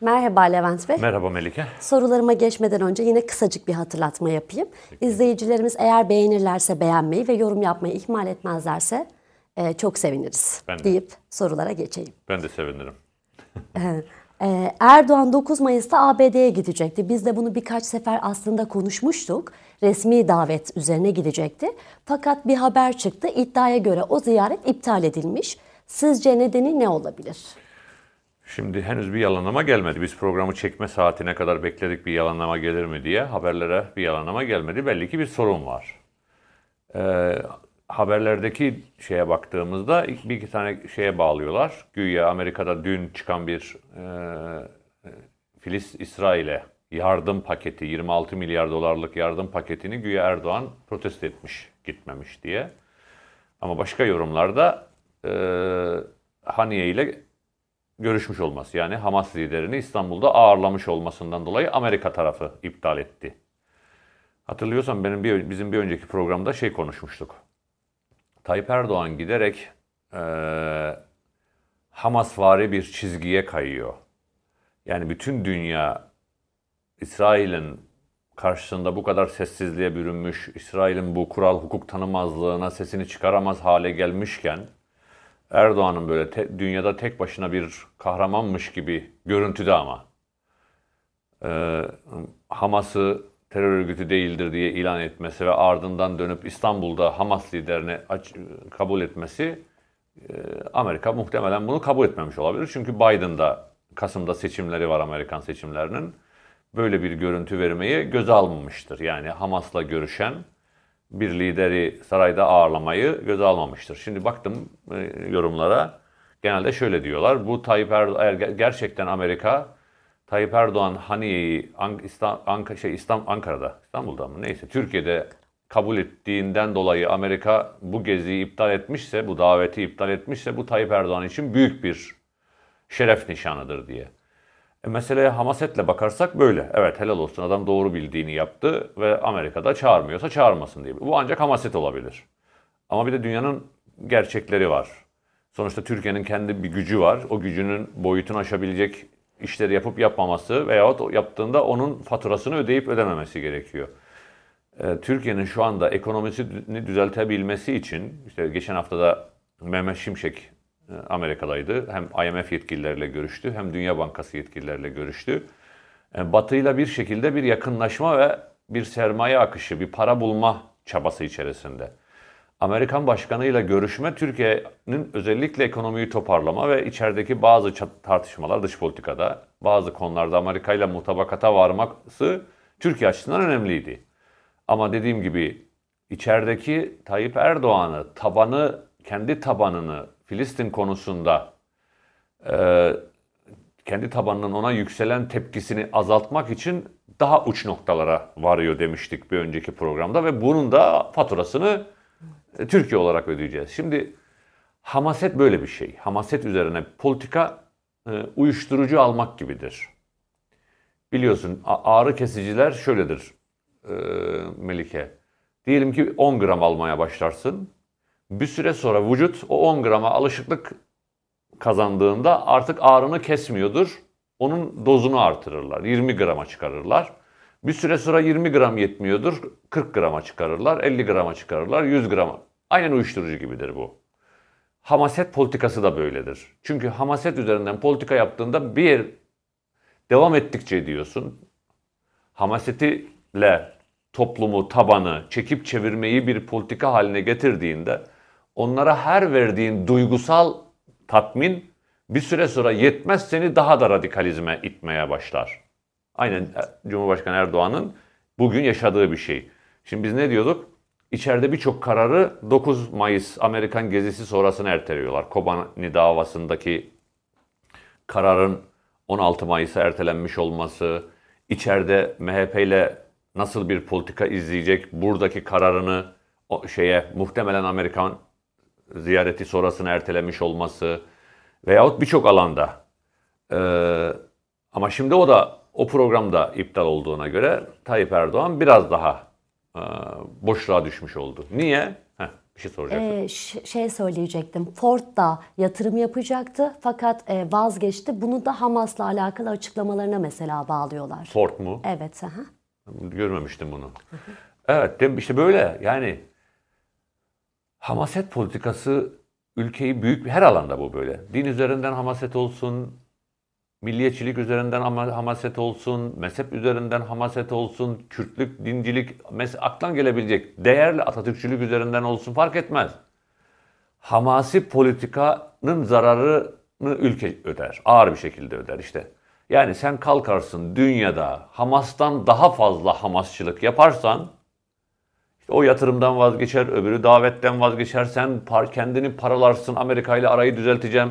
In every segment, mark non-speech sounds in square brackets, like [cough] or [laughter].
Merhaba Levent Bey. Merhaba Melike. Sorularıma geçmeden önce yine kısacık bir hatırlatma yapayım. Peki. İzleyicilerimiz eğer beğenirlerse beğenmeyi ve yorum yapmayı ihmal etmezlerse e, çok seviniriz ben de. deyip sorulara geçeyim. Ben de sevinirim. [laughs] e, Erdoğan 9 Mayıs'ta ABD'ye gidecekti. Biz de bunu birkaç sefer aslında konuşmuştuk. Resmi davet üzerine gidecekti. Fakat bir haber çıktı. İddiaya göre o ziyaret iptal edilmiş. Sizce nedeni ne olabilir? Şimdi henüz bir yalanlama gelmedi. Biz programı çekme saatine kadar bekledik bir yalanlama gelir mi diye. Haberlere bir yalanlama gelmedi. Belli ki bir sorun var. Ee, haberlerdeki şeye baktığımızda bir iki tane şeye bağlıyorlar. Güya Amerika'da dün çıkan bir e, Filiz-İsrail'e yardım paketi, 26 milyar dolarlık yardım paketini güya Erdoğan protest etmiş, gitmemiş diye. Ama başka yorumlarda e, Haniye ile görüşmüş olması yani Hamas liderini İstanbul'da ağırlamış olmasından dolayı Amerika tarafı iptal etti. Hatırlıyorsan benim bir, bizim bir önceki programda şey konuşmuştuk. Tayyip Erdoğan giderek e, Hamasvari bir çizgiye kayıyor. Yani bütün dünya İsrail'in karşısında bu kadar sessizliğe bürünmüş, İsrail'in bu kural hukuk tanımazlığına sesini çıkaramaz hale gelmişken Erdoğan'ın böyle te, dünyada tek başına bir kahramanmış gibi görüntüde ama e, Hamas'ı terör örgütü değildir diye ilan etmesi ve ardından dönüp İstanbul'da Hamas liderini aç, e, kabul etmesi e, Amerika muhtemelen bunu kabul etmemiş olabilir. Çünkü Biden'da Kasım'da seçimleri var Amerikan seçimlerinin. Böyle bir görüntü vermeyi göze almamıştır. Yani Hamas'la görüşen bir lideri sarayda ağırlamayı göze almamıştır. Şimdi baktım e, yorumlara genelde şöyle diyorlar. Bu Tayyip Erdoğan gerçekten Amerika Tayyip Erdoğan Haniye'yi An- şey, Ankara'da, İstanbul'da mı neyse Türkiye'de kabul ettiğinden dolayı Amerika bu geziyi iptal etmişse, bu daveti iptal etmişse bu Tayyip Erdoğan için büyük bir şeref nişanıdır diye. E, meseleye hamasetle bakarsak böyle. Evet helal olsun adam doğru bildiğini yaptı ve Amerika'da çağırmıyorsa çağırmasın diye. Bu ancak hamaset olabilir. Ama bir de dünyanın gerçekleri var. Sonuçta Türkiye'nin kendi bir gücü var. O gücünün boyutunu aşabilecek işleri yapıp yapmaması veyahut yaptığında onun faturasını ödeyip ödememesi gerekiyor. E, Türkiye'nin şu anda ekonomisini düzeltebilmesi için işte geçen hafta da Mehmet Şimşek ee, Amerika'daydı. Hem IMF yetkilileriyle görüştü hem Dünya Bankası yetkilileriyle görüştü. Ee, Batı'yla bir şekilde bir yakınlaşma ve bir sermaye akışı, bir para bulma çabası içerisinde. Amerikan başkanıyla görüşme Türkiye'nin özellikle ekonomiyi toparlama ve içerideki bazı tartışmalar dış politikada, bazı konularda Amerika ile mutabakata varması Türkiye açısından önemliydi. Ama dediğim gibi içerideki Tayyip Erdoğan'ı, tabanı, kendi tabanını Filistin konusunda e, kendi tabanının ona yükselen tepkisini azaltmak için daha uç noktalara varıyor demiştik bir önceki programda ve bunun da faturasını e, Türkiye olarak ödeyeceğiz. Şimdi hamaset böyle bir şey. Hamaset üzerine politika e, uyuşturucu almak gibidir. Biliyorsun ağrı kesiciler şöyledir e, Melike. Diyelim ki 10 gram almaya başlarsın bir süre sonra vücut o 10 grama alışıklık kazandığında artık ağrını kesmiyordur. Onun dozunu artırırlar. 20 grama çıkarırlar. Bir süre sonra 20 gram yetmiyordur. 40 grama çıkarırlar, 50 grama çıkarırlar, 100 grama. Aynen uyuşturucu gibidir bu. Hamaset politikası da böyledir. Çünkü hamaset üzerinden politika yaptığında bir devam ettikçe diyorsun. Hamasetiyle toplumu, tabanı çekip çevirmeyi bir politika haline getirdiğinde onlara her verdiğin duygusal tatmin bir süre sonra yetmez seni daha da radikalizme itmeye başlar. Aynen e, Cumhurbaşkanı Erdoğan'ın bugün yaşadığı bir şey. Şimdi biz ne diyorduk? İçeride birçok kararı 9 Mayıs Amerikan gezisi sonrasına erteliyorlar. Kobani davasındaki kararın 16 Mayıs'a ertelenmiş olması, içeride MHP ile nasıl bir politika izleyecek buradaki kararını o şeye muhtemelen Amerikan ziyareti sonrasını ertelemiş olması veyahut birçok alanda. Ee, ama şimdi o da o programda iptal olduğuna göre Tayyip Erdoğan biraz daha e, boşluğa düşmüş oldu. Niye? bir şey Ee, şey söyleyecektim. Ford da yatırım yapacaktı fakat e, vazgeçti. Bunu da Hamas'la alakalı açıklamalarına mesela bağlıyorlar. Ford mu? Evet. Aha. Görmemiştim bunu. evet işte böyle yani hamaset politikası ülkeyi büyük her alanda bu böyle. Din üzerinden hamaset olsun, milliyetçilik üzerinden hamaset olsun, mezhep üzerinden hamaset olsun, Kürtlük, dincilik, mes- aktan gelebilecek değerli Atatürkçülük üzerinden olsun fark etmez. Hamasi politikanın zararını ülke öder. Ağır bir şekilde öder işte. Yani sen kalkarsın dünyada Hamas'tan daha fazla Hamasçılık yaparsan o yatırımdan vazgeçer, öbürü davetten vazgeçer. Sen par kendini paralarsın, Amerika ile arayı düzelteceğim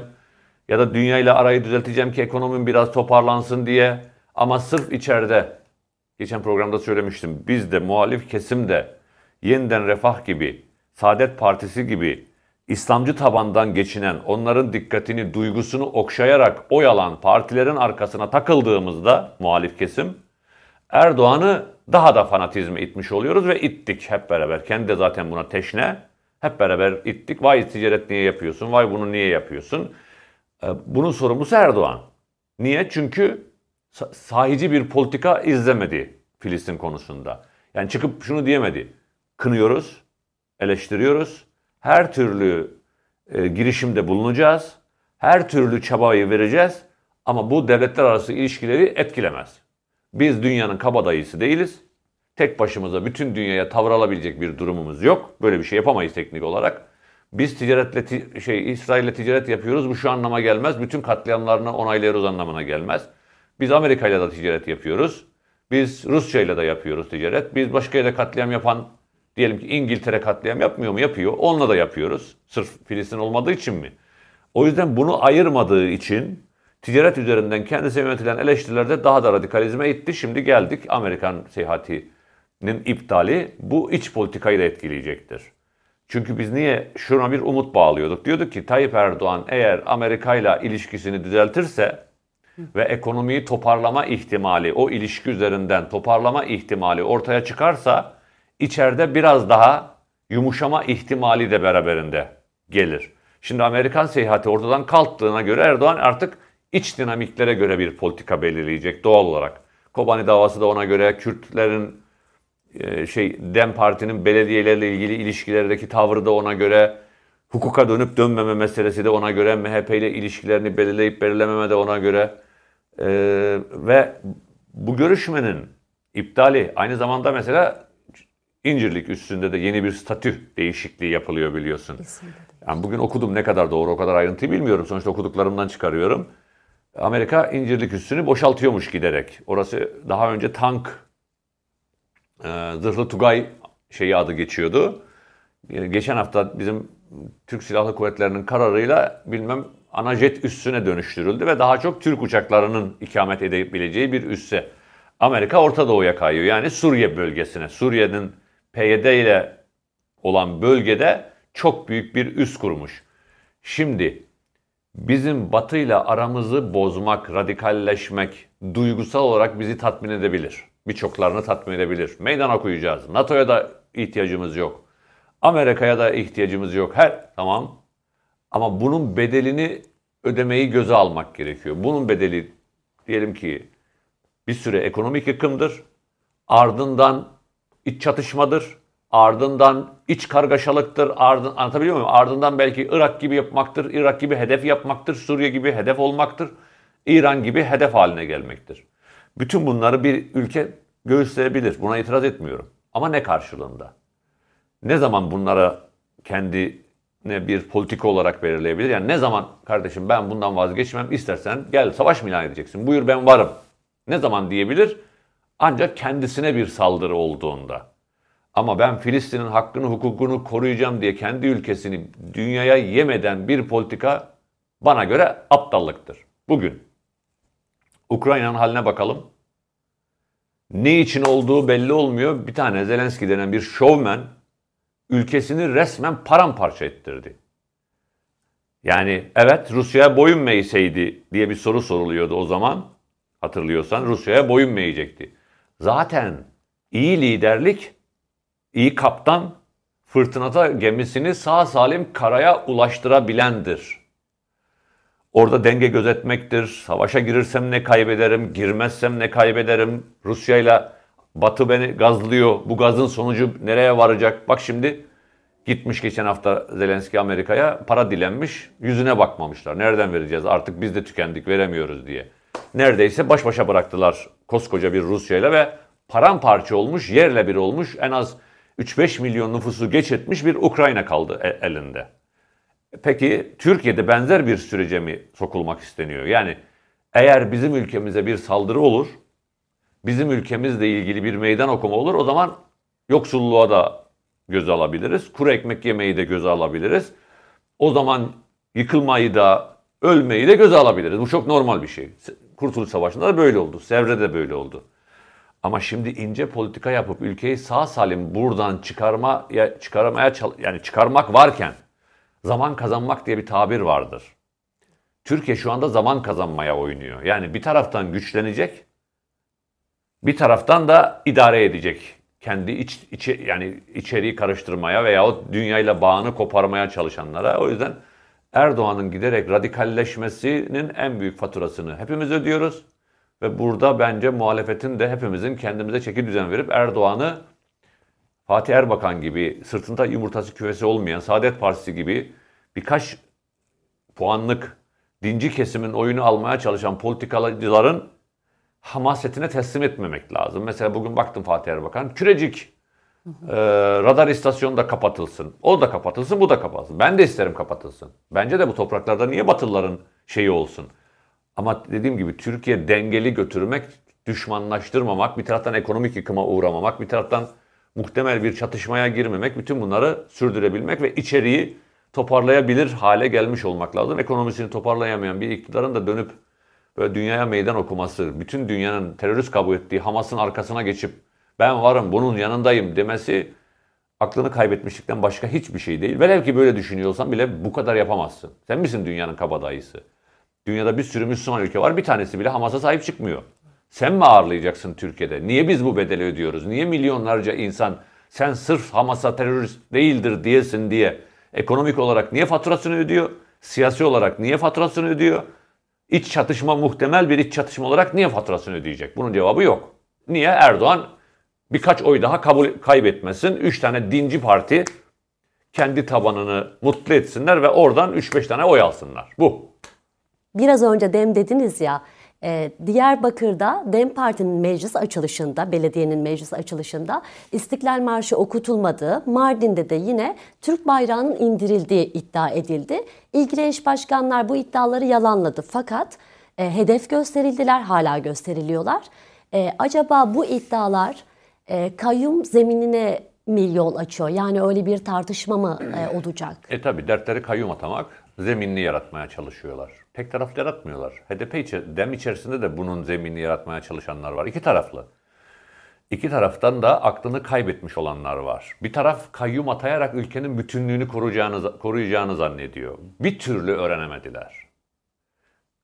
ya da dünya ile arayı düzelteceğim ki ekonomim biraz toparlansın diye. Ama sırf içeride, geçen programda söylemiştim, biz de muhalif kesim de yeniden refah gibi, Saadet Partisi gibi İslamcı tabandan geçinen, onların dikkatini, duygusunu okşayarak oyalan partilerin arkasına takıldığımızda muhalif kesim Erdoğan'ı daha da fanatizme itmiş oluyoruz ve ittik hep beraber. Kendi de zaten buna teşne. Hep beraber ittik. Vay ticaret niye yapıyorsun? Vay bunu niye yapıyorsun? Ee, bunun sorumlusu Erdoğan. Niye? Çünkü sahici bir politika izlemedi Filistin konusunda. Yani çıkıp şunu diyemedi. Kınıyoruz, eleştiriyoruz. Her türlü e, girişimde bulunacağız. Her türlü çabayı vereceğiz ama bu devletler arası ilişkileri etkilemez. Biz dünyanın kabadayısı değiliz. Tek başımıza bütün dünyaya tavır bir durumumuz yok. Böyle bir şey yapamayız teknik olarak. Biz ticaretle ti- şey İsrail'le ticaret yapıyoruz. Bu şu anlama gelmez. Bütün katliamlarını onaylıyoruz anlamına gelmez. Biz Amerika ile de ticaret yapıyoruz. Biz Rusya da yapıyoruz ticaret. Biz başka yere katliam yapan diyelim ki İngiltere katliam yapmıyor mu? Yapıyor. Onunla da yapıyoruz. Sırf Filistin olmadığı için mi? O yüzden bunu ayırmadığı için ticaret üzerinden kendisine yönetilen eleştirilerde daha da radikalizme itti. Şimdi geldik Amerikan seyahatinin iptali bu iç politikayı da etkileyecektir. Çünkü biz niye şuna bir umut bağlıyorduk? Diyorduk ki Tayyip Erdoğan eğer Amerika ile ilişkisini düzeltirse ve ekonomiyi toparlama ihtimali, o ilişki üzerinden toparlama ihtimali ortaya çıkarsa içeride biraz daha yumuşama ihtimali de beraberinde gelir. Şimdi Amerikan seyahati ortadan kalktığına göre Erdoğan artık iç dinamiklere göre bir politika belirleyecek doğal olarak. Kobani davası da ona göre Kürtlerin e, şey Dem Parti'nin belediyelerle ilgili ilişkilerdeki tavrı da ona göre hukuka dönüp dönmeme meselesi de ona göre MHP ile ilişkilerini belirleyip belirlememe de ona göre e, ve bu görüşmenin iptali aynı zamanda mesela İncirlik üstünde de yeni bir statü değişikliği yapılıyor biliyorsun. Yani bugün okudum ne kadar doğru o kadar ayrıntıyı bilmiyorum. Sonuçta okuduklarımdan çıkarıyorum. Amerika incirlik üssünü boşaltıyormuş giderek. Orası daha önce tank, e, zırhlı Tugay şeyi adı geçiyordu. E, geçen hafta bizim Türk Silahlı Kuvvetleri'nin kararıyla bilmem ana jet üssüne dönüştürüldü ve daha çok Türk uçaklarının ikamet edebileceği bir üsse. Amerika Orta Doğu'ya kayıyor. Yani Suriye bölgesine. Suriye'nin PYD ile olan bölgede çok büyük bir üs kurmuş. Şimdi bizim Batı ile aramızı bozmak, radikalleşmek duygusal olarak bizi tatmin edebilir. Birçoklarını tatmin edebilir. Meydana koyacağız. NATO'ya da ihtiyacımız yok. Amerika'ya da ihtiyacımız yok. Her tamam. Ama bunun bedelini ödemeyi göze almak gerekiyor. Bunun bedeli diyelim ki bir süre ekonomik yıkımdır. Ardından iç çatışmadır. Ardından iç kargaşalıktır. Ardın, anlatabiliyor muyum? Ardından belki Irak gibi yapmaktır. Irak gibi hedef yapmaktır. Suriye gibi hedef olmaktır. İran gibi hedef haline gelmektir. Bütün bunları bir ülke göğüsleyebilir. Buna itiraz etmiyorum. Ama ne karşılığında? Ne zaman bunlara kendi ne bir politik olarak belirleyebilir. Yani ne zaman kardeşim ben bundan vazgeçmem istersen gel savaş mı ilan edeceksin? Buyur ben varım. Ne zaman diyebilir? Ancak kendisine bir saldırı olduğunda. Ama ben Filistin'in hakkını, hukukunu koruyacağım diye kendi ülkesini dünyaya yemeden bir politika bana göre aptallıktır. Bugün Ukrayna'nın haline bakalım. Ne için olduğu belli olmuyor. Bir tane Zelenski denen bir şovmen ülkesini resmen paramparça ettirdi. Yani evet Rusya'ya boyun mu diye bir soru soruluyordu o zaman. Hatırlıyorsan Rusya'ya boyun mu Zaten iyi liderlik İyi kaptan fırtınata gemisini sağ salim karaya ulaştırabilendir. Orada denge gözetmektir. Savaşa girirsem ne kaybederim, girmezsem ne kaybederim. Rusya ile Batı beni gazlıyor. Bu gazın sonucu nereye varacak? Bak şimdi gitmiş geçen hafta Zelenski Amerika'ya para dilenmiş. Yüzüne bakmamışlar. Nereden vereceğiz? Artık biz de tükendik, veremiyoruz diye. Neredeyse baş başa bıraktılar koskoca bir Rusya ile ve paramparça olmuş, yerle bir olmuş en az 3-5 milyon nüfusu geç etmiş bir Ukrayna kaldı e, elinde. Peki Türkiye'de benzer bir sürece mi sokulmak isteniyor? Yani eğer bizim ülkemize bir saldırı olur, bizim ülkemizle ilgili bir meydan okuma olur o zaman yoksulluğa da göz alabiliriz. Kuru ekmek yemeyi de göz alabiliriz. O zaman yıkılmayı da, ölmeyi de göz alabiliriz. Bu çok normal bir şey. Kurtuluş Savaşı'nda da böyle oldu. Sevre'de böyle oldu. Ama şimdi ince politika yapıp ülkeyi sağ salim buradan çıkarmaya çıkaramaya yani çıkarmak varken zaman kazanmak diye bir tabir vardır. Türkiye şu anda zaman kazanmaya oynuyor. Yani bir taraftan güçlenecek, bir taraftan da idare edecek. Kendi iç, içi, yani içeriği karıştırmaya veyahut dünyayla bağını koparmaya çalışanlara. O yüzden Erdoğan'ın giderek radikalleşmesinin en büyük faturasını hepimiz ödüyoruz. Ve burada bence muhalefetin de hepimizin kendimize çeki düzen verip Erdoğan'ı Fatih Erbakan gibi sırtında yumurtası küvesi olmayan Saadet Partisi gibi birkaç puanlık dinci kesimin oyunu almaya çalışan politikacıların hamasetine teslim etmemek lazım. Mesela bugün baktım Fatih Erbakan, Kürecik hı hı. e, radar istasyonu da kapatılsın. O da kapatılsın, bu da kapatılsın. Ben de isterim kapatılsın. Bence de bu topraklarda niye Batılıların şeyi olsun? Ama dediğim gibi Türkiye dengeli götürmek, düşmanlaştırmamak, bir taraftan ekonomik yıkıma uğramamak, bir taraftan muhtemel bir çatışmaya girmemek, bütün bunları sürdürebilmek ve içeriği toparlayabilir hale gelmiş olmak lazım. Ekonomisini toparlayamayan bir iktidarın da dönüp böyle dünyaya meydan okuması, bütün dünyanın terörist kabul ettiği Hamas'ın arkasına geçip ben varım bunun yanındayım demesi aklını kaybetmişlikten başka hiçbir şey değil. Velev ki böyle düşünüyorsan bile bu kadar yapamazsın. Sen misin dünyanın kabadayısı? Dünyada bir sürü Müslüman ülke var. Bir tanesi bile Hamas'a sahip çıkmıyor. Sen mi ağırlayacaksın Türkiye'de? Niye biz bu bedeli ödüyoruz? Niye milyonlarca insan sen sırf Hamas'a terörist değildir diyesin diye ekonomik olarak niye faturasını ödüyor? Siyasi olarak niye faturasını ödüyor? İç çatışma muhtemel bir iç çatışma olarak niye faturasını ödeyecek? Bunun cevabı yok. Niye? Erdoğan birkaç oy daha kabul kaybetmesin. Üç tane dinci parti kendi tabanını mutlu etsinler ve oradan 3-5 tane oy alsınlar. Bu biraz önce dem dediniz ya. E, Diyarbakır'da DEM Parti'nin meclis açılışında, belediyenin meclis açılışında İstiklal Marşı okutulmadı. Mardin'de de yine Türk bayrağının indirildiği iddia edildi. İlgili eş başkanlar bu iddiaları yalanladı fakat e, hedef gösterildiler, hala gösteriliyorlar. E, acaba bu iddialar e, kayyum zeminine mi yol açıyor? Yani öyle bir tartışma mı e, olacak? E tabi dertleri kayyum atamak, zeminini yaratmaya çalışıyorlar. Pek taraflı yaratmıyorlar. HDP içi, dem içerisinde de bunun zemini yaratmaya çalışanlar var. İki taraflı. İki taraftan da aklını kaybetmiş olanlar var. Bir taraf kayyum atayarak ülkenin bütünlüğünü koruyacağını, koruyacağını zannediyor. Bir türlü öğrenemediler.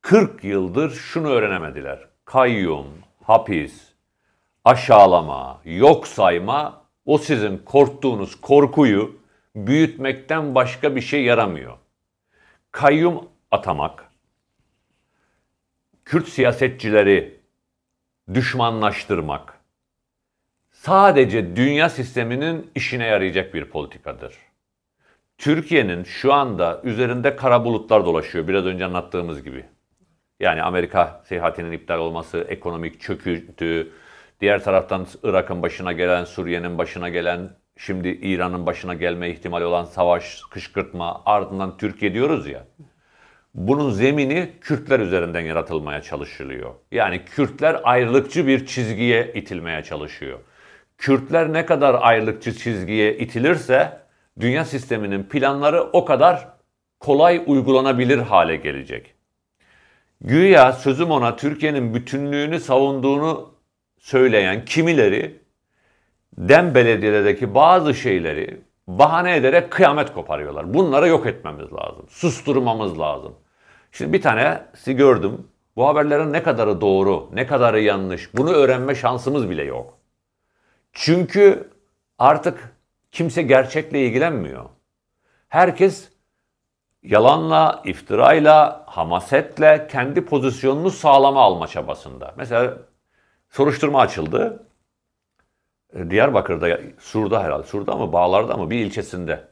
40 yıldır şunu öğrenemediler. Kayyum, hapis, aşağılama, yok sayma o sizin korktuğunuz korkuyu büyütmekten başka bir şey yaramıyor. Kayyum atamak, Kürt siyasetçileri düşmanlaştırmak sadece dünya sisteminin işine yarayacak bir politikadır. Türkiye'nin şu anda üzerinde kara bulutlar dolaşıyor biraz önce anlattığımız gibi. Yani Amerika seyahatinin iptal olması, ekonomik çöküntü, diğer taraftan Irak'ın başına gelen, Suriye'nin başına gelen, şimdi İran'ın başına gelme ihtimali olan savaş, kışkırtma, ardından Türkiye diyoruz ya. Bunun zemini Kürtler üzerinden yaratılmaya çalışılıyor. Yani Kürtler ayrılıkçı bir çizgiye itilmeye çalışıyor. Kürtler ne kadar ayrılıkçı çizgiye itilirse dünya sisteminin planları o kadar kolay uygulanabilir hale gelecek. Güya sözüm ona Türkiye'nin bütünlüğünü savunduğunu söyleyen kimileri Dem belediyedeki bazı şeyleri bahane ederek kıyamet koparıyorlar. Bunları yok etmemiz lazım. Susturmamız lazım. Şimdi bir tanesi gördüm. Bu haberlerin ne kadarı doğru, ne kadarı yanlış bunu öğrenme şansımız bile yok. Çünkü artık kimse gerçekle ilgilenmiyor. Herkes yalanla, iftirayla, hamasetle kendi pozisyonunu sağlama alma çabasında. Mesela soruşturma açıldı. Diyarbakır'da, Sur'da herhalde, Sur'da mı, Bağlar'da mı bir ilçesinde.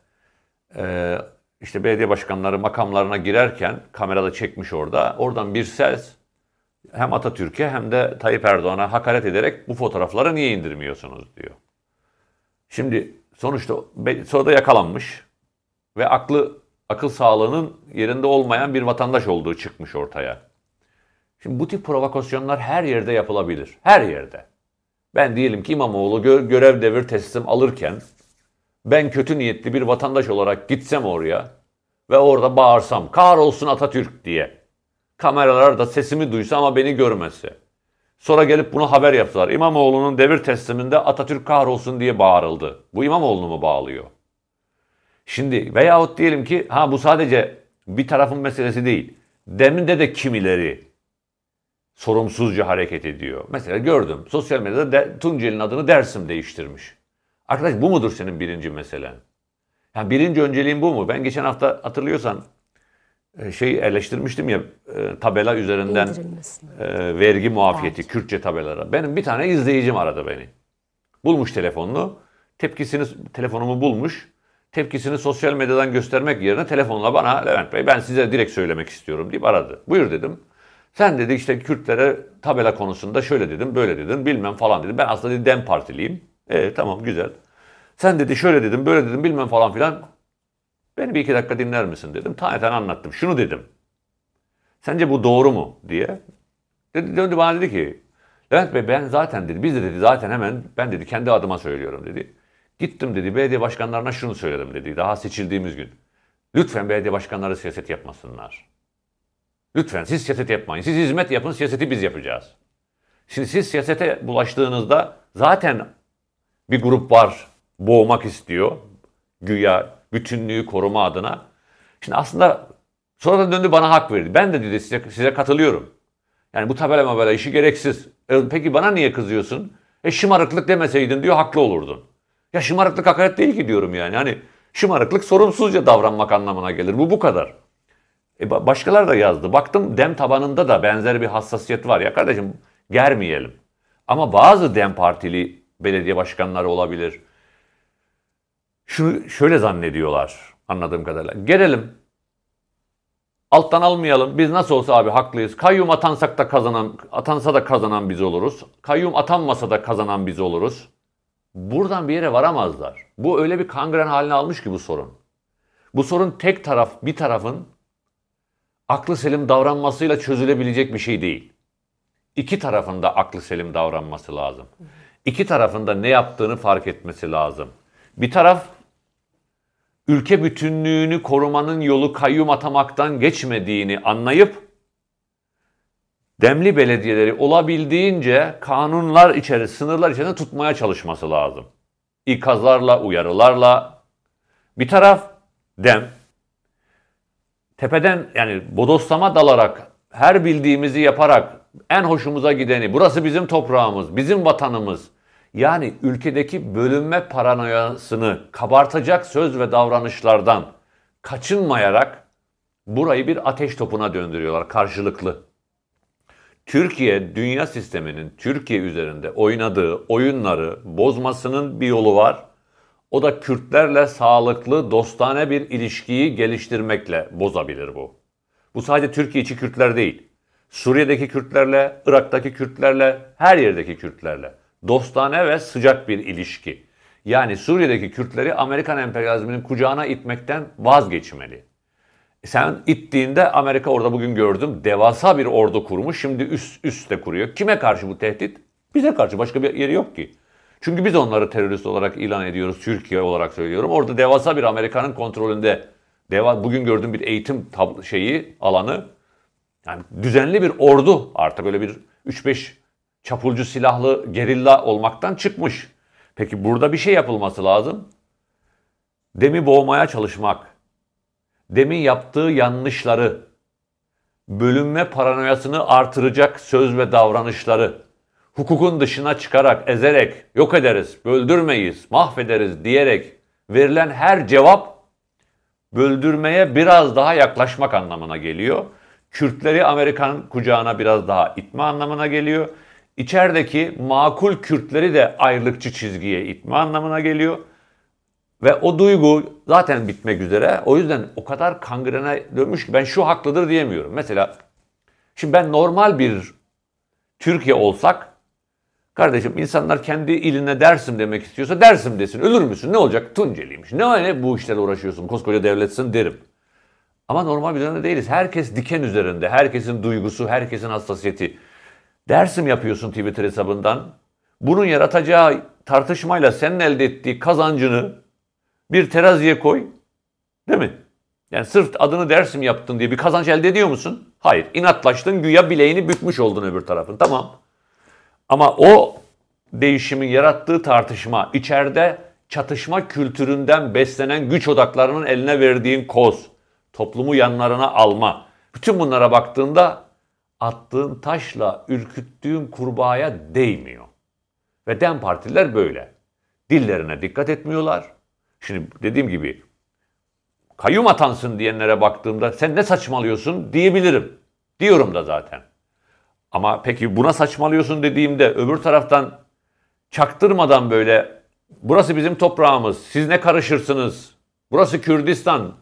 Ee, işte belediye başkanları makamlarına girerken kamerada çekmiş orada. Oradan bir ses hem Atatürk'e hem de Tayyip Erdoğan'a hakaret ederek bu fotoğrafları niye indirmiyorsunuz diyor. Şimdi sonuçta sonra da yakalanmış ve aklı akıl sağlığının yerinde olmayan bir vatandaş olduğu çıkmış ortaya. Şimdi bu tip provokasyonlar her yerde yapılabilir. Her yerde. Ben diyelim ki İmamoğlu gö- görev devir teslim alırken ben kötü niyetli bir vatandaş olarak gitsem oraya ve orada bağırsam kahrolsun Atatürk diye. Kameralar da sesimi duysa ama beni görmese. Sonra gelip bunu haber yaptılar. İmamoğlu'nun devir tesliminde Atatürk kahrolsun diye bağırıldı. Bu İmamoğlu'nu mu bağlıyor? Şimdi veyahut diyelim ki ha bu sadece bir tarafın meselesi değil. Deminde de kimileri sorumsuzca hareket ediyor. Mesela gördüm sosyal medyada de, Tunceli'nin adını Dersim değiştirmiş. Arkadaş bu mudur senin birinci meselen? Yani birinci önceliğin bu mu? Ben geçen hafta hatırlıyorsan e, şey eleştirmiştim ya e, tabela üzerinden e, vergi muafiyeti, evet. Kürtçe tabelalara. Benim bir tane izleyicim aradı beni. Bulmuş telefonunu, tepkisini telefonumu bulmuş. Tepkisini sosyal medyadan göstermek yerine telefonla bana Levent Bey ben size direkt söylemek istiyorum deyip aradı. Buyur dedim. Sen dedi işte Kürtlere tabela konusunda şöyle dedim, böyle dedim, bilmem falan dedi. Ben aslında dedi Dem Partiliyim. E tamam güzel. Sen dedi şöyle dedim, böyle dedim bilmem falan filan. Beni bir iki dakika dinler misin dedim. Tane tane anlattım. Şunu dedim. Sence bu doğru mu diye. Dedi, döndü bana dedi ki Levent Bey ben zaten dedi, biz de dedi zaten hemen ben dedi kendi adıma söylüyorum dedi. Gittim dedi belediye başkanlarına şunu söyledim dedi daha seçildiğimiz gün. Lütfen belediye başkanları siyaset yapmasınlar. Lütfen siz siyaset yapmayın. Siz hizmet yapın, siyaseti biz yapacağız. Şimdi siz siyasete bulaştığınızda zaten bir grup var boğmak istiyor. Güya bütünlüğü koruma adına. Şimdi aslında sonradan döndü bana hak verdi. Ben de dedi size, size katılıyorum. Yani bu tabela mabela işi gereksiz. E, peki bana niye kızıyorsun? E şımarıklık demeseydin diyor haklı olurdun. Ya şımarıklık hakaret değil ki diyorum yani. Hani şımarıklık sorumsuzca davranmak anlamına gelir. Bu bu kadar. E, başkalar da yazdı. Baktım dem tabanında da benzer bir hassasiyet var. Ya kardeşim germeyelim. Ama bazı dem partili belediye başkanları olabilir. Şu şöyle zannediyorlar anladığım kadarıyla. Gelelim. Alttan almayalım. Biz nasıl olsa abi haklıyız. Kayyum atansak da kazanan, atansa da kazanan biz oluruz. Kayyum atanmasa da kazanan biz oluruz. Buradan bir yere varamazlar. Bu öyle bir kangren haline almış ki bu sorun. Bu sorun tek taraf, bir tarafın aklı selim davranmasıyla çözülebilecek bir şey değil. İki tarafın da aklı selim davranması lazım. İki tarafın da ne yaptığını fark etmesi lazım. Bir taraf ülke bütünlüğünü korumanın yolu kayyum atamaktan geçmediğini anlayıp demli belediyeleri olabildiğince kanunlar içeri, sınırlar içerisinde tutmaya çalışması lazım. İkazlarla, uyarılarla. Bir taraf dem. Tepeden yani bodoslama dalarak, her bildiğimizi yaparak, en hoşumuza gideni, burası bizim toprağımız, bizim vatanımız, yani ülkedeki bölünme paranoyasını kabartacak söz ve davranışlardan kaçınmayarak burayı bir ateş topuna döndürüyorlar karşılıklı. Türkiye dünya sisteminin Türkiye üzerinde oynadığı oyunları bozmasının bir yolu var. O da Kürtlerle sağlıklı, dostane bir ilişkiyi geliştirmekle bozabilir bu. Bu sadece Türkiye içi Kürtler değil. Suriye'deki Kürtlerle, Irak'taki Kürtlerle, her yerdeki Kürtlerle dostane ve sıcak bir ilişki. Yani Suriye'deki Kürtleri Amerikan emperyalizminin kucağına itmekten vazgeçmeli. E sen ittiğinde Amerika orada bugün gördüm devasa bir ordu kurmuş. Şimdi üst üste kuruyor. Kime karşı bu tehdit? Bize karşı başka bir yeri yok ki. Çünkü biz onları terörist olarak ilan ediyoruz. Türkiye olarak söylüyorum. Orada devasa bir Amerika'nın kontrolünde deva bugün gördüğüm bir eğitim şeyi alanı yani düzenli bir ordu artık öyle bir 3-5 çapulcu silahlı gerilla olmaktan çıkmış. Peki burada bir şey yapılması lazım. Demi boğmaya çalışmak. Demi yaptığı yanlışları, bölünme paranoyasını artıracak söz ve davranışları, hukukun dışına çıkarak, ezerek, yok ederiz, böldürmeyiz, mahvederiz diyerek verilen her cevap böldürmeye biraz daha yaklaşmak anlamına geliyor. Kürtleri Amerikan kucağına biraz daha itme anlamına geliyor. İçerideki makul Kürtleri de ayrılıkçı çizgiye itme anlamına geliyor. Ve o duygu zaten bitmek üzere. O yüzden o kadar kangrene dönmüş ki ben şu haklıdır diyemiyorum. Mesela şimdi ben normal bir Türkiye olsak Kardeşim insanlar kendi iline dersim demek istiyorsa dersim desin. Ölür müsün? Ne olacak? Tunceliymiş. Ne öyle bu işlerle uğraşıyorsun? Koskoca devletsin derim. Ama normal bir dönemde değiliz. Herkes diken üzerinde. Herkesin duygusu, herkesin hassasiyeti dersim yapıyorsun Twitter hesabından. Bunun yaratacağı tartışmayla senin elde ettiği kazancını bir teraziye koy. Değil mi? Yani sırf adını dersim yaptın diye bir kazanç elde ediyor musun? Hayır. İnatlaştın güya bileğini bükmüş oldun öbür tarafın. Tamam. Ama o değişimin yarattığı tartışma içeride çatışma kültüründen beslenen güç odaklarının eline verdiğin koz, toplumu yanlarına alma. Bütün bunlara baktığında attığın taşla ürküttüğün kurbağaya değmiyor. Ve DEM partililer böyle. Dillerine dikkat etmiyorlar. Şimdi dediğim gibi kayyum atansın diyenlere baktığımda sen ne saçmalıyorsun diyebilirim. Diyorum da zaten. Ama peki buna saçmalıyorsun dediğimde öbür taraftan çaktırmadan böyle burası bizim toprağımız, siz ne karışırsınız, burası Kürdistan,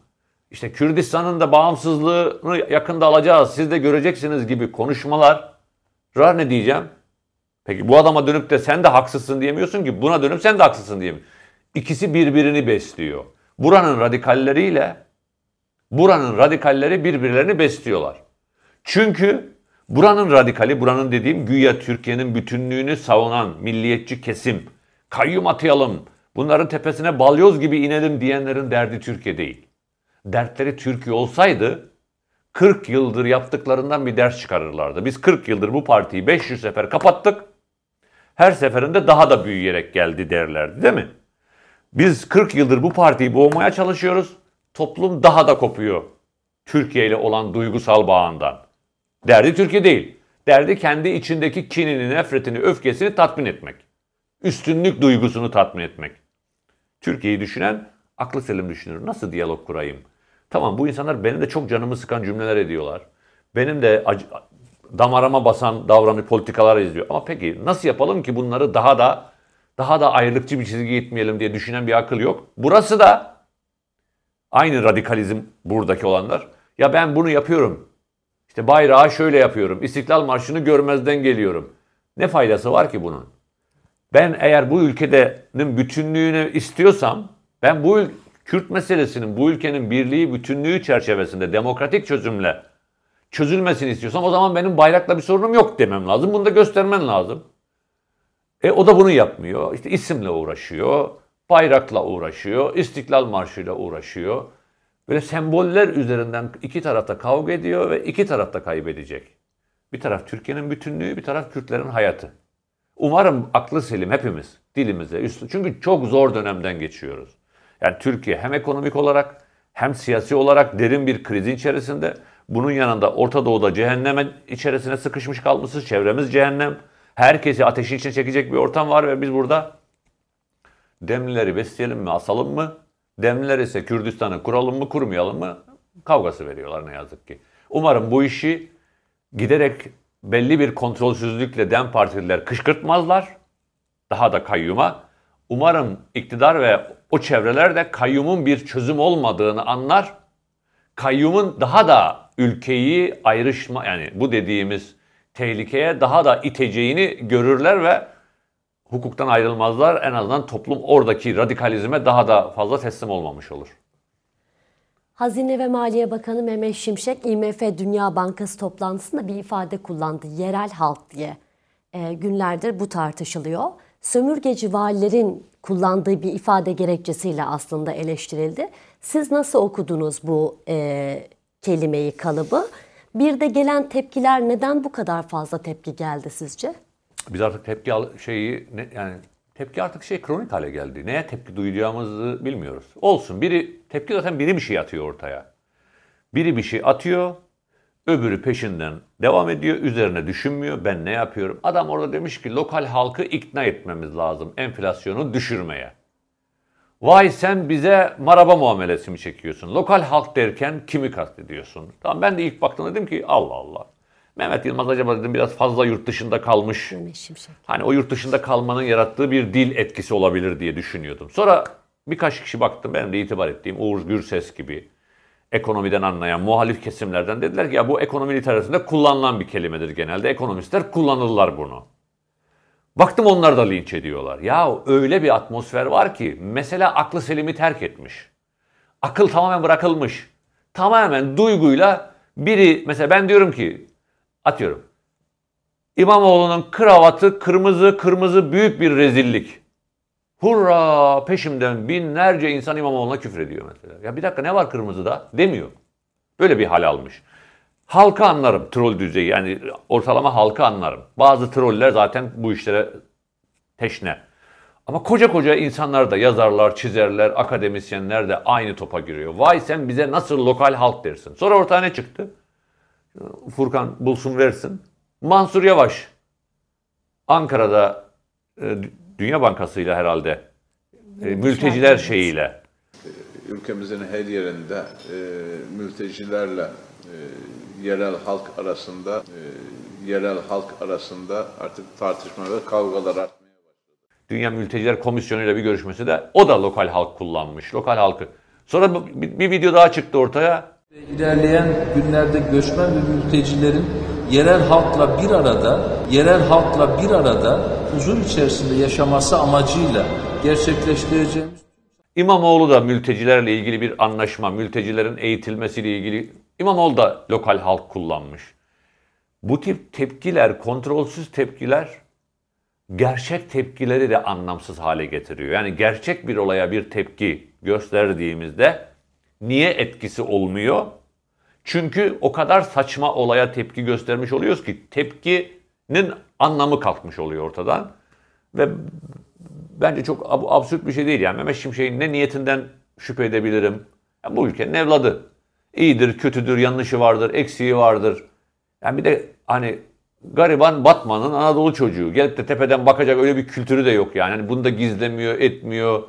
işte Kürdistan'ın da bağımsızlığını yakında alacağız siz de göreceksiniz gibi konuşmalar rar ne diyeceğim? Peki bu adama dönüp de sen de haksızsın diyemiyorsun ki buna dönüp sen de haksızsın diyemiyorsun. İkisi birbirini besliyor. Buranın radikalleriyle buranın radikalleri birbirlerini besliyorlar. Çünkü buranın radikali, buranın dediğim güya Türkiye'nin bütünlüğünü savunan milliyetçi kesim, kayyum atayalım, bunların tepesine balyoz gibi inelim diyenlerin derdi Türkiye değil dertleri Türkiye olsaydı 40 yıldır yaptıklarından bir ders çıkarırlardı. Biz 40 yıldır bu partiyi 500 sefer kapattık. Her seferinde daha da büyüyerek geldi derlerdi değil mi? Biz 40 yıldır bu partiyi boğmaya çalışıyoruz. Toplum daha da kopuyor. Türkiye ile olan duygusal bağından. Derdi Türkiye değil. Derdi kendi içindeki kinini, nefretini, öfkesini tatmin etmek. Üstünlük duygusunu tatmin etmek. Türkiye'yi düşünen Aklı selim düşünür. Nasıl diyalog kurayım? Tamam bu insanlar benim de çok canımı sıkan cümleler ediyorlar. Benim de damarama basan davranış politikalar izliyor. Ama peki nasıl yapalım ki bunları daha da daha da ayrılıkçı bir çizgi gitmeyelim diye düşünen bir akıl yok. Burası da aynı radikalizm buradaki olanlar. Ya ben bunu yapıyorum. İşte bayrağı şöyle yapıyorum. İstiklal Marşı'nı görmezden geliyorum. Ne faydası var ki bunun? Ben eğer bu ülkedenin bütünlüğünü istiyorsam ben bu Kürt meselesinin bu ülkenin birliği, bütünlüğü çerçevesinde demokratik çözümle çözülmesini istiyorsam o zaman benim bayrakla bir sorunum yok demem lazım. Bunu da göstermen lazım. E o da bunu yapmıyor. İşte isimle uğraşıyor, bayrakla uğraşıyor, istiklal Marşı'yla uğraşıyor. Böyle semboller üzerinden iki tarafta kavga ediyor ve iki tarafta kaybedecek. Bir taraf Türkiye'nin bütünlüğü, bir taraf Kürtlerin hayatı. Umarım aklı selim hepimiz dilimize üstü. Çünkü çok zor dönemden geçiyoruz. Yani Türkiye hem ekonomik olarak hem siyasi olarak derin bir krizin içerisinde. Bunun yanında Orta Doğu'da cehennemin içerisine sıkışmış kalmışız. Çevremiz cehennem. Herkesi ateşin içine çekecek bir ortam var ve biz burada Demlileri besleyelim mi, asalım mı? Demliler ise Kürdistan'ı kuralım mı, kurmayalım mı? Kavgası veriyorlar ne yazık ki. Umarım bu işi giderek belli bir kontrolsüzlükle Dem Partililer kışkırtmazlar. Daha da kayyuma. Umarım iktidar ve o çevrelerde kayyumun bir çözüm olmadığını anlar. Kayyumun daha da ülkeyi ayrışma yani bu dediğimiz tehlikeye daha da iteceğini görürler ve hukuktan ayrılmazlar. En azından toplum oradaki radikalizme daha da fazla teslim olmamış olur. Hazine ve Maliye Bakanı Mehmet Şimşek IMF Dünya Bankası toplantısında bir ifade kullandı. Yerel halk diye. E, günlerdir bu tartışılıyor. Sömürgeci valilerin kullandığı bir ifade gerekçesiyle aslında eleştirildi. Siz nasıl okudunuz bu e, kelimeyi, kalıbı? Bir de gelen tepkiler neden bu kadar fazla tepki geldi sizce? Biz artık tepki al- şeyi ne, yani tepki artık şey kronik hale geldi. Neye tepki duyacağımızı bilmiyoruz. Olsun biri tepki zaten biri bir şey atıyor ortaya. Biri bir şey atıyor, Öbürü peşinden devam ediyor. Üzerine düşünmüyor. Ben ne yapıyorum? Adam orada demiş ki lokal halkı ikna etmemiz lazım enflasyonu düşürmeye. Vay sen bize maraba muamelesi mi çekiyorsun? Lokal halk derken kimi kastediyorsun? Tamam ben de ilk baktığımda dedim ki Allah Allah. Mehmet Yılmaz acaba dedim biraz fazla yurt dışında kalmış. Hani o yurt dışında kalmanın yarattığı bir dil etkisi olabilir diye düşünüyordum. Sonra birkaç kişi baktım benim de itibar ettiğim Uğur Gürses gibi ekonomiden anlayan muhalif kesimlerden dediler ki ya bu ekonomi literatüründe kullanılan bir kelimedir genelde. Ekonomistler kullanırlar bunu. Baktım onlar da linç ediyorlar. Ya öyle bir atmosfer var ki mesela aklı selimi terk etmiş. Akıl tamamen bırakılmış. Tamamen duyguyla biri mesela ben diyorum ki atıyorum İmamoğlu'nun kravatı kırmızı kırmızı büyük bir rezillik. Hurra peşimden binlerce insan İmamoğlu'na küfür ediyor mesela. Ya bir dakika ne var kırmızıda demiyor. Böyle bir hal almış. Halka anlarım troll düzeyi yani ortalama halka anlarım. Bazı troller zaten bu işlere teşne. Ama koca koca insanlar da yazarlar, çizerler, akademisyenler de aynı topa giriyor. Vay sen bize nasıl lokal halk dersin. Sonra ortaya ne çıktı? Furkan bulsun versin. Mansur Yavaş Ankara'da e, Dünya Bankası ile herhalde e, mülteciler şeyiyle. E, ülkemizin her yerinde e, mültecilerle e, yerel halk arasında e, yerel halk arasında artık tartışma ve kavgalar artmaya başladı. Dünya Mülteciler Komisyonu ile bir görüşmesi de o da lokal halk kullanmış. Lokal halkı. Sonra bir, bir video daha çıktı ortaya. İlerleyen günlerde göçmen ve mültecilerin yerel halkla bir arada, yerel halkla bir arada huzur içerisinde yaşaması amacıyla gerçekleştireceğimiz İmamoğlu da mültecilerle ilgili bir anlaşma, mültecilerin eğitilmesiyle ilgili İmamoğlu da lokal halk kullanmış. Bu tip tepkiler, kontrolsüz tepkiler gerçek tepkileri de anlamsız hale getiriyor. Yani gerçek bir olaya bir tepki gösterdiğimizde niye etkisi olmuyor? Çünkü o kadar saçma olaya tepki göstermiş oluyoruz ki tepkinin anlamı kalkmış oluyor ortadan. Ve bence çok ab- absürt bir şey değil yani. Mehmet Şimşek'in ne niyetinden şüphe edebilirim? Yani bu ülkenin evladı. İyidir, kötüdür, yanlışı vardır, eksiği vardır. Yani bir de hani gariban Batman'ın Anadolu çocuğu. Gelip de tepeden bakacak öyle bir kültürü de yok yani. yani bunu da gizlemiyor, etmiyor.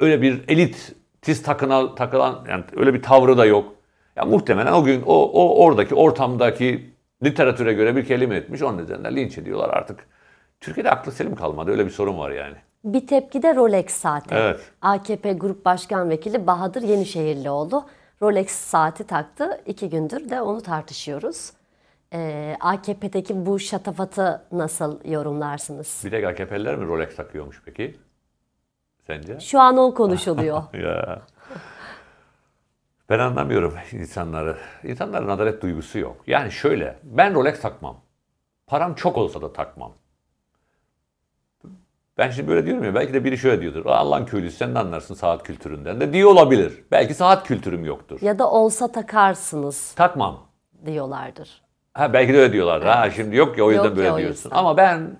Öyle bir elitist takınan, takılan yani öyle bir tavrı da yok. Ya muhtemelen o gün o, o oradaki ortamdaki literatüre göre bir kelime etmiş. Onun nedeniyle linç ediyorlar artık. Türkiye'de aklı selim kalmadı. Öyle bir sorun var yani. Bir tepkide Rolex saati. Evet. AKP Grup Başkan Vekili Bahadır Yenişehirli oldu. Rolex saati taktı. İki gündür de onu tartışıyoruz. Ee, AKP'deki bu şatafatı nasıl yorumlarsınız? Bir de AKP'liler mi Rolex takıyormuş peki? Sence? Şu an o konuşuluyor. [laughs] ya. Ben anlamıyorum insanları. İnsanların adalet duygusu yok. Yani şöyle, ben Rolex takmam. Param çok olsa da takmam. Ben şimdi böyle diyorum ya, belki de biri şöyle diyordur. Allah'ın köylüsü sen de anlarsın saat kültüründen de diye olabilir. Belki saat kültürüm yoktur. Ya da olsa takarsınız. Takmam. Diyorlardır. Ha belki de öyle diyorlar. Evet. Ha şimdi yok ya o yüzden yok böyle ya, diyorsun. Yüzden. Ama ben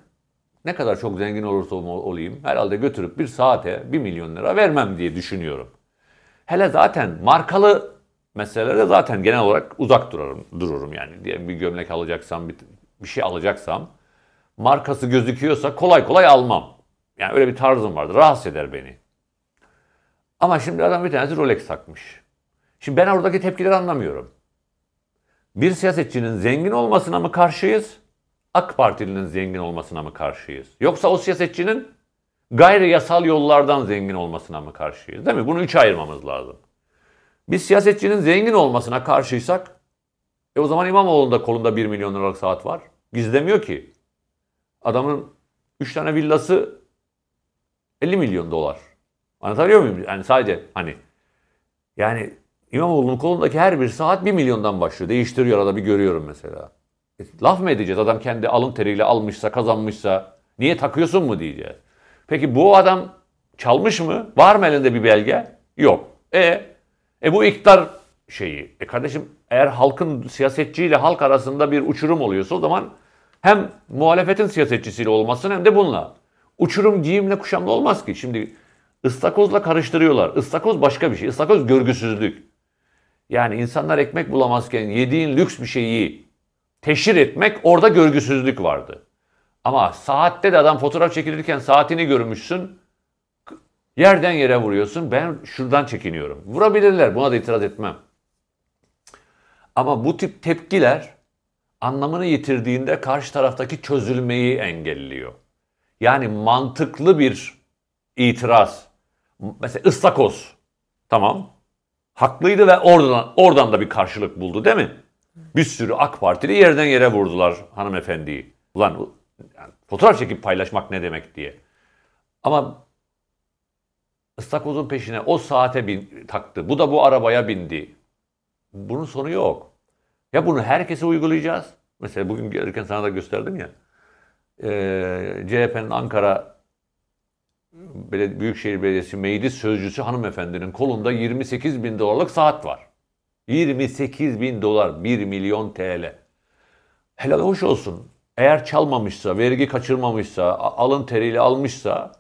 ne kadar çok zengin olursa olayım herhalde götürüp bir saate bir milyon lira vermem diye düşünüyorum. Hele zaten markalı meselelere zaten genel olarak uzak dururum, dururum yani. Diyelim bir gömlek alacaksam, bir, bir şey alacaksam markası gözüküyorsa kolay kolay almam. Yani öyle bir tarzım vardı. Rahatsız eder beni. Ama şimdi adam bir tanesi Rolex takmış. Şimdi ben oradaki tepkileri anlamıyorum. Bir siyasetçinin zengin olmasına mı karşıyız? AK Partilinin zengin olmasına mı karşıyız? Yoksa o siyasetçinin gayri yasal yollardan zengin olmasına mı karşıyız? Değil mi? Bunu üç ayırmamız lazım. Biz siyasetçinin zengin olmasına karşıysak e o zaman da kolunda 1 milyon liralık saat var. Gizlemiyor ki. Adamın 3 tane villası 50 milyon dolar. Anlatabiliyor muyum? Yani sadece hani yani İmamoğlu'nun kolundaki her bir saat 1 milyondan başlıyor. Değiştiriyor arada bir görüyorum mesela. E, laf mı edeceğiz? Adam kendi alın teriyle almışsa, kazanmışsa niye takıyorsun mu diyeceğiz. Peki bu adam çalmış mı? Var mı elinde bir belge? Yok. E, e bu iktidar şeyi. E kardeşim eğer halkın siyasetçiyle halk arasında bir uçurum oluyorsa o zaman hem muhalefetin siyasetçisiyle olmasın hem de bununla. Uçurum giyimle kuşamla olmaz ki. Şimdi ıstakozla karıştırıyorlar. Istakoz başka bir şey. Istakoz görgüsüzlük. Yani insanlar ekmek bulamazken yediğin lüks bir şeyi teşhir etmek orada görgüsüzlük vardı. Ama saatte de adam fotoğraf çekilirken saatini görmüşsün. Yerden yere vuruyorsun. Ben şuradan çekiniyorum. Vurabilirler. Buna da itiraz etmem. Ama bu tip tepkiler anlamını yitirdiğinde karşı taraftaki çözülmeyi engelliyor. Yani mantıklı bir itiraz. Mesela ıstakoz. Tamam. Haklıydı ve oradan oradan da bir karşılık buldu değil mi? Bir sürü AK Partili yerden yere vurdular hanımefendiyi. Ulan Fotoğraf çekip paylaşmak ne demek diye. Ama ıstakozun peşine o saate bin, taktı. Bu da bu arabaya bindi. Bunun sonu yok. Ya bunu herkese uygulayacağız. Mesela bugün gelirken sana da gösterdim ya. Ee, CHP'nin Ankara Beledi Büyükşehir Belediyesi meclis sözcüsü hanımefendinin kolunda 28 bin dolarlık saat var. 28 bin dolar, 1 milyon TL. Helal hoş olsun eğer çalmamışsa, vergi kaçırmamışsa, alın teriyle almışsa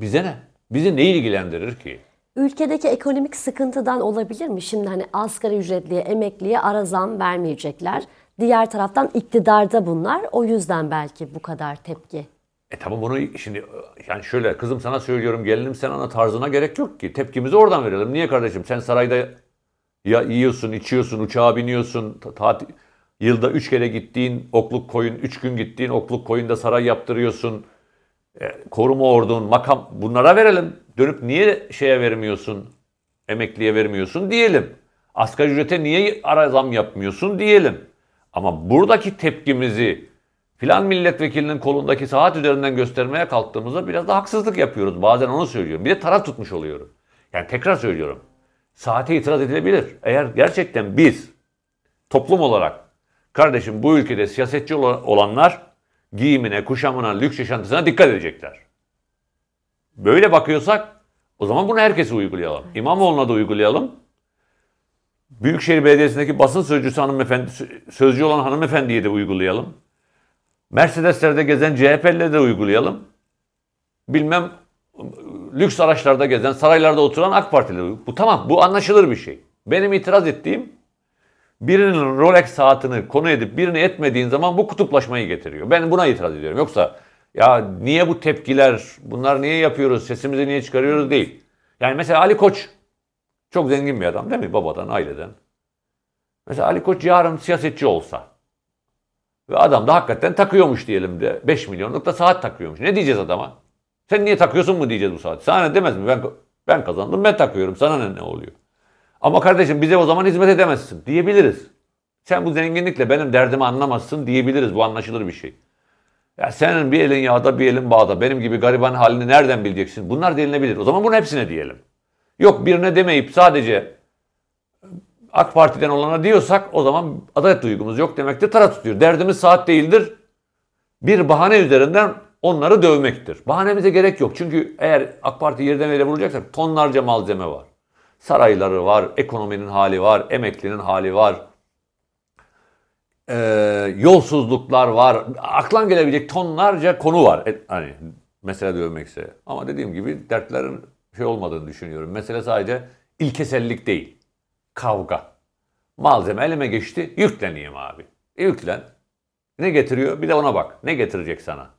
bize ne? Bizi ne ilgilendirir ki? Ülkedeki ekonomik sıkıntıdan olabilir mi? Şimdi hani asgari ücretliye, emekliye ara zam vermeyecekler. Diğer taraftan iktidarda bunlar. O yüzden belki bu kadar tepki. E tamam bunu şimdi e, yani şöyle kızım sana söylüyorum gelinim sen ana tarzına gerek yok ki. Tepkimizi oradan verelim. Niye kardeşim sen sarayda ya yiyorsun, içiyorsun, uçağa biniyorsun, tatil Yılda üç kere gittiğin okluk koyun, üç gün gittiğin okluk koyunda saray yaptırıyorsun. E, koruma ordun, makam bunlara verelim. Dönüp niye şeye vermiyorsun, emekliye vermiyorsun diyelim. Asgari ücrete niye ara zam yapmıyorsun diyelim. Ama buradaki tepkimizi filan milletvekilinin kolundaki saat üzerinden göstermeye kalktığımızda biraz da haksızlık yapıyoruz. Bazen onu söylüyorum. Bir de taraf tutmuş oluyorum. Yani tekrar söylüyorum. Saate itiraz edilebilir. Eğer gerçekten biz toplum olarak Kardeşim bu ülkede siyasetçi olanlar giyimine, kuşamına, lüks yaşantısına dikkat edecekler. Böyle bakıyorsak o zaman bunu herkese uygulayalım. İmamoğlu'na da uygulayalım. Büyükşehir Belediyesi'ndeki basın sözcüsü hanımefendi, sözcü olan hanımefendiye de uygulayalım. Mercedes'lerde gezen CHP'lilere de uygulayalım. Bilmem lüks araçlarda gezen, saraylarda oturan AK uygulayalım. Bu tamam, bu anlaşılır bir şey. Benim itiraz ettiğim birinin Rolex saatini konu edip birini etmediğin zaman bu kutuplaşmayı getiriyor. Ben buna itiraz ediyorum. Yoksa ya niye bu tepkiler, bunlar niye yapıyoruz, sesimizi niye çıkarıyoruz değil. Yani mesela Ali Koç çok zengin bir adam değil mi? Babadan, aileden. Mesela Ali Koç yarın siyasetçi olsa ve adam da hakikaten takıyormuş diyelim de 5 milyonluk da saat takıyormuş. Ne diyeceğiz adama? Sen niye takıyorsun mu diyeceğiz bu saati? Sana ne demez mi? Ben ben kazandım ben takıyorum. Sana ne, ne oluyor? Ama kardeşim bize o zaman hizmet edemezsin diyebiliriz. Sen bu zenginlikle benim derdimi anlamazsın diyebiliriz. Bu anlaşılır bir şey. Ya senin bir elin yağda bir elin bağda. Benim gibi gariban halini nereden bileceksin? Bunlar denilebilir. O zaman bunun hepsine diyelim. Yok birine demeyip sadece AK Parti'den olana diyorsak o zaman adalet duygumuz yok demektir. Tara tutuyor. Derdimiz saat değildir. Bir bahane üzerinden onları dövmektir. Bahanemize gerek yok. Çünkü eğer AK Parti yerden yere vuracaksak tonlarca malzeme var. Sarayları var, ekonominin hali var, emeklinin hali var. Ee, yolsuzluklar var. Aklan gelebilecek tonlarca konu var. E, hani mesele dövmekse. Ama dediğim gibi dertlerin şey olmadığını düşünüyorum. Mesele sadece ilkesellik değil. Kavga. Malzeme elime geçti. Yükleneyim abi. E, yüklen. Ne getiriyor? Bir de ona bak. Ne getirecek sana?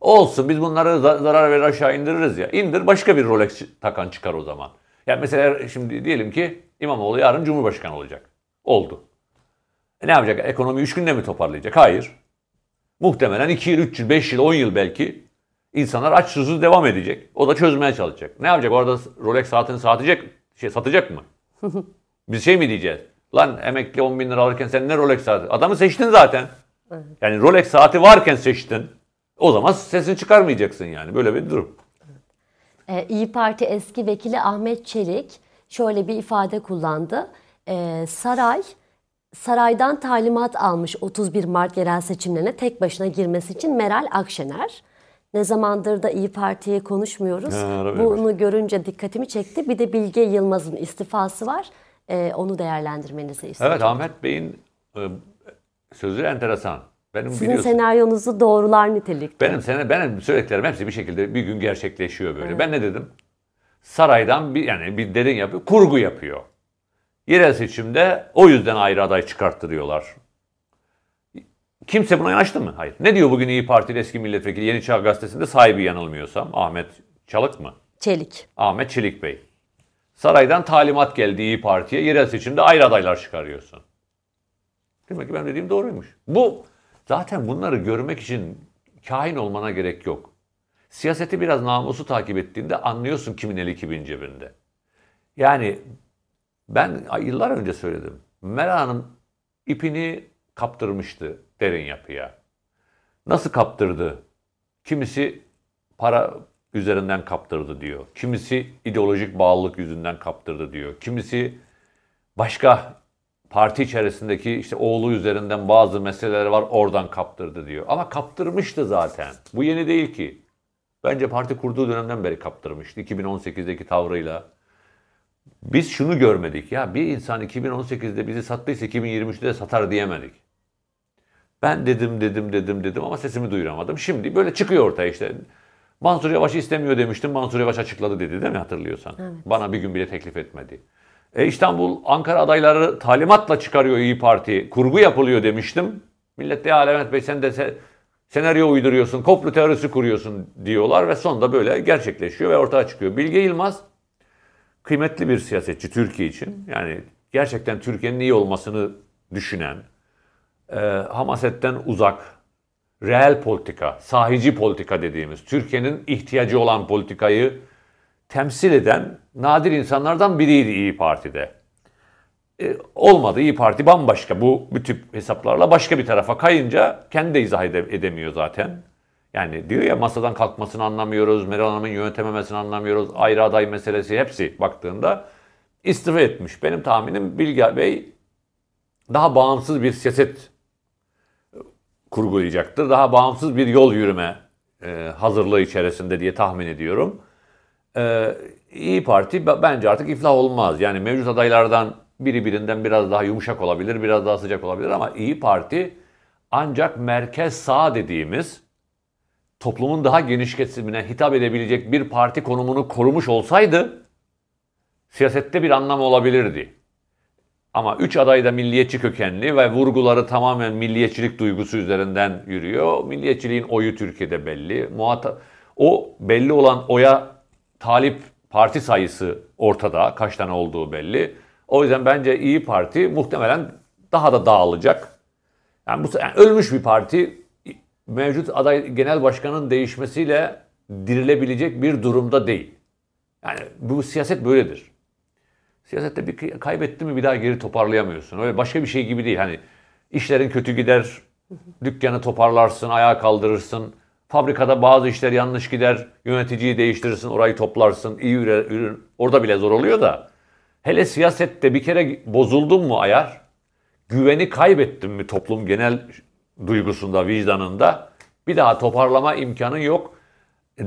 Olsun biz bunları zarar verir aşağı indiririz ya. İndir başka bir Rolex takan çıkar o zaman. Yani mesela şimdi diyelim ki İmamoğlu yarın Cumhurbaşkanı olacak. Oldu. E ne yapacak? Ekonomi 3 günde mi toparlayacak? Hayır. Muhtemelen 2 yıl, 3 yıl, 5 yıl, 10 yıl belki insanlar aç susuz devam edecek. O da çözmeye çalışacak. Ne yapacak? Orada Rolex saatini satacak, şey, satacak mı? [laughs] Biz şey mi diyeceğiz? Lan emekli 10 bin lira alırken sen ne Rolex saati? Adamı seçtin zaten. Yani Rolex saati varken seçtin. O zaman sesini çıkarmayacaksın yani. Böyle bir durum. Ee, İyi Parti eski vekili Ahmet Çelik şöyle bir ifade kullandı. Ee, saray saraydan talimat almış 31 Mart yerel seçimlerine tek başına girmesi için Meral Akşener. Ne zamandır da İyi Parti'ye konuşmuyoruz. Ha, Bunu var. görünce dikkatimi çekti. Bir de Bilge Yılmaz'ın istifası var. Ee, onu değerlendirmenizi istiyorum. Evet Ahmet Bey'in e, sözü enteresan. Benim Sizin biliyorsun. senaryonuzu doğrular nitelikte. Benim sene benim söylediklerim hepsi bir şekilde bir gün gerçekleşiyor böyle. Evet. Ben ne dedim? Saraydan bir yani bir derin yapıyor, kurgu yapıyor. Yerel seçimde o yüzden ayrı aday çıkarttırıyorlar. Kimse buna yanaştı mı? Hayır. Ne diyor bugün İyi parti eski milletvekili Yeni Çağ Gazetesi'nde sahibi yanılmıyorsam Ahmet Çalık mı? Çelik. Ahmet Çelik Bey. Saraydan talimat geldi İyi Parti'ye. Yerel seçimde ayrı adaylar çıkarıyorsun. Demek ki ben dediğim doğruymuş. Bu Zaten bunları görmek için kahin olmana gerek yok. Siyaseti biraz namusu takip ettiğinde anlıyorsun kimin eli kimin cebinde. Yani ben yıllar önce söyledim. Meral Hanım ipini kaptırmıştı derin yapıya. Nasıl kaptırdı? Kimisi para üzerinden kaptırdı diyor. Kimisi ideolojik bağlılık yüzünden kaptırdı diyor. Kimisi başka parti içerisindeki işte oğlu üzerinden bazı meseleler var oradan kaptırdı diyor. Ama kaptırmıştı zaten. Bu yeni değil ki. Bence parti kurduğu dönemden beri kaptırmıştı 2018'deki tavrıyla. Biz şunu görmedik ya bir insan 2018'de bizi sattıysa 2023'te de satar diyemedik. Ben dedim dedim dedim dedim ama sesimi duyuramadım. Şimdi böyle çıkıyor ortaya işte. Mansur Yavaş istemiyor demiştim. Mansur Yavaş açıkladı dedi değil mi hatırlıyorsan? Evet. Bana bir gün bile teklif etmedi. E, İstanbul, Ankara adayları talimatla çıkarıyor İyi Parti. Kurgu yapılıyor demiştim. Millet de Alemet Bey sen de senaryo uyduruyorsun, komplo teorisi kuruyorsun diyorlar ve sonunda böyle gerçekleşiyor ve ortaya çıkıyor. Bilge Yılmaz kıymetli bir siyasetçi Türkiye için. Yani gerçekten Türkiye'nin iyi olmasını düşünen, e, hamasetten uzak, reel politika, sahici politika dediğimiz, Türkiye'nin ihtiyacı olan politikayı temsil eden nadir insanlardan biriydi İyi Parti'de. E, olmadı İyi Parti bambaşka bu, bu tip hesaplarla başka bir tarafa kayınca kendi de izah edemiyor zaten. Yani diyor ya masadan kalkmasını anlamıyoruz, Meral Hanım'ın yönetememesini anlamıyoruz, ayrı aday meselesi hepsi baktığında istifa etmiş. Benim tahminim Bilge Bey daha bağımsız bir siyaset e, kurgulayacaktır. Daha bağımsız bir yol yürüme e, hazırlığı içerisinde diye tahmin ediyorum. Ee, İyi Parti bence artık iflah olmaz. Yani mevcut adaylardan biri birinden biraz daha yumuşak olabilir, biraz daha sıcak olabilir ama İyi Parti ancak merkez sağ dediğimiz toplumun daha geniş kesimine hitap edebilecek bir parti konumunu korumuş olsaydı siyasette bir anlam olabilirdi. Ama üç aday da milliyetçi kökenli ve vurguları tamamen milliyetçilik duygusu üzerinden yürüyor. Milliyetçiliğin oyu Türkiye'de belli. Muhata o belli olan oya talip parti sayısı ortada. Kaç tane olduğu belli. O yüzden bence İyi Parti muhtemelen daha da dağılacak. Yani, bu, yani ölmüş bir parti mevcut aday genel başkanın değişmesiyle dirilebilecek bir durumda değil. Yani bu siyaset böyledir. Siyasette bir kaybetti mi bir daha geri toparlayamıyorsun. Öyle başka bir şey gibi değil. Hani işlerin kötü gider, dükkanı toparlarsın, ayağa kaldırırsın. Fabrikada bazı işler yanlış gider, yöneticiyi değiştirirsin, orayı toplarsın, iyi ürün, orada bile zor oluyor da. Hele siyasette bir kere bozuldun mu ayar, güveni kaybettin mi toplum genel duygusunda, vicdanında bir daha toparlama imkanı yok.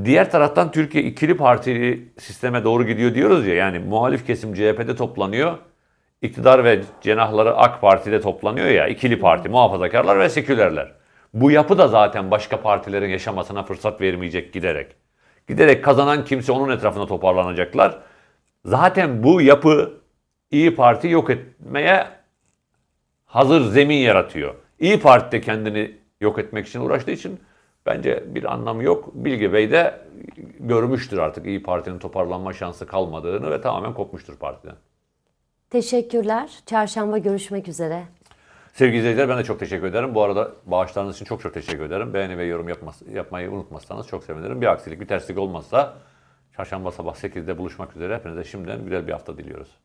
Diğer taraftan Türkiye ikili partili sisteme doğru gidiyor diyoruz ya. Yani muhalif kesim CHP'de toplanıyor. İktidar ve cenahları AK Parti'de toplanıyor ya. ikili parti muhafazakarlar ve sekülerler. Bu yapı da zaten başka partilerin yaşamasına fırsat vermeyecek giderek. Giderek kazanan kimse onun etrafında toparlanacaklar. Zaten bu yapı İyi Parti yok etmeye hazır zemin yaratıyor. İyi Parti de kendini yok etmek için uğraştığı için bence bir anlamı yok. Bilge Bey de görmüştür artık İyi Parti'nin toparlanma şansı kalmadığını ve tamamen kopmuştur partiden. Teşekkürler. Çarşamba görüşmek üzere. Sevgili izleyiciler ben de çok teşekkür ederim. Bu arada bağışlarınız için çok çok teşekkür ederim. Beğeni ve yorum yapmas yapmayı unutmazsanız çok sevinirim. Bir aksilik, bir terslik olmazsa çarşamba sabah 8'de buluşmak üzere. Hepinize şimdiden güzel bir hafta diliyoruz.